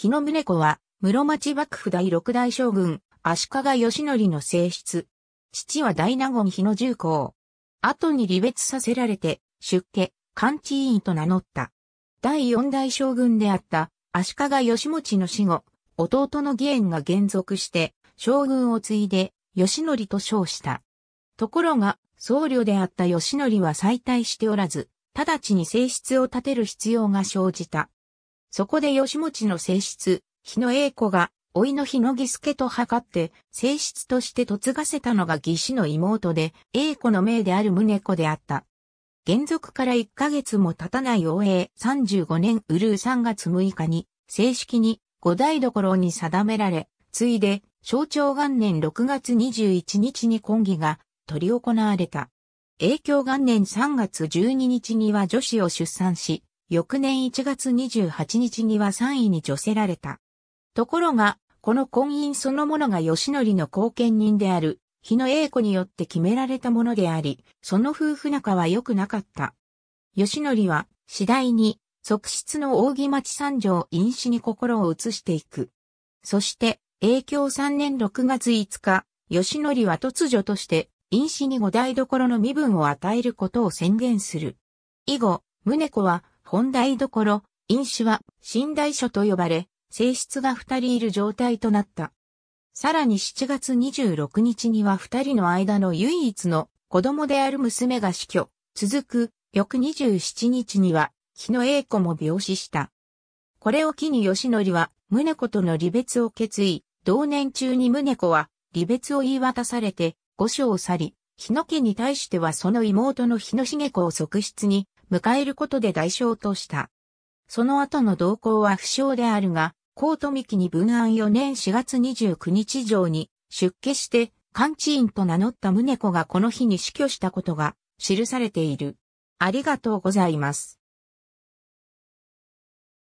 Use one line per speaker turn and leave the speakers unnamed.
日野宗子は、室町幕府第六代将軍、足利義則の正室。父は大納言日野重工。後に離別させられて、出家、勘知院と名乗った。第四代将軍であった足利義持の死後、弟の義援が減属して、将軍を継いで、義則と称した。ところが、僧侶であった義則は再退しておらず、直ちに正室を立てる必要が生じた。そこで吉持の性質、日野栄子が、老いの日野義助と測って、性質として嫁がせたのが義士の妹で、栄子の命である宗子であった。原続から1ヶ月も経たない応永35年うるう3月6日に、正式に五代所に定められ、ついで、象徴元年6月21日に婚儀が取り行われた。影響元年3月12日には女子を出産し、翌年1月28日には3位に除せられた。ところが、この婚姻そのものが吉則の後見人である、日野英子によって決められたものであり、その夫婦仲は良くなかった。吉則は、次第に、側室の扇町三条飲酒に心を移していく。そして、影響3年6月5日、吉則は突如として、飲酒に五台所の身分を与えることを宣言する。以後、宗子は、本題どころ、因子は信頼書と呼ばれ、性質が二人いる状態となった。さらに7月26日には二人の間の唯一の子供である娘が死去。続く、翌27日には、日野栄子も病死した。これを機に吉則は、宗子との離別を決意、同年中に宗子は、離別を言い渡されて、御所を去り、日野家に対してはその妹の日野茂子を側室に迎えることで代償とした。その後の動向は不詳であるが、コトミキに文案4年4月29日上に出家して、勘知院と名乗った宗子がこの日に死去したことが記されている。ありがとうございます。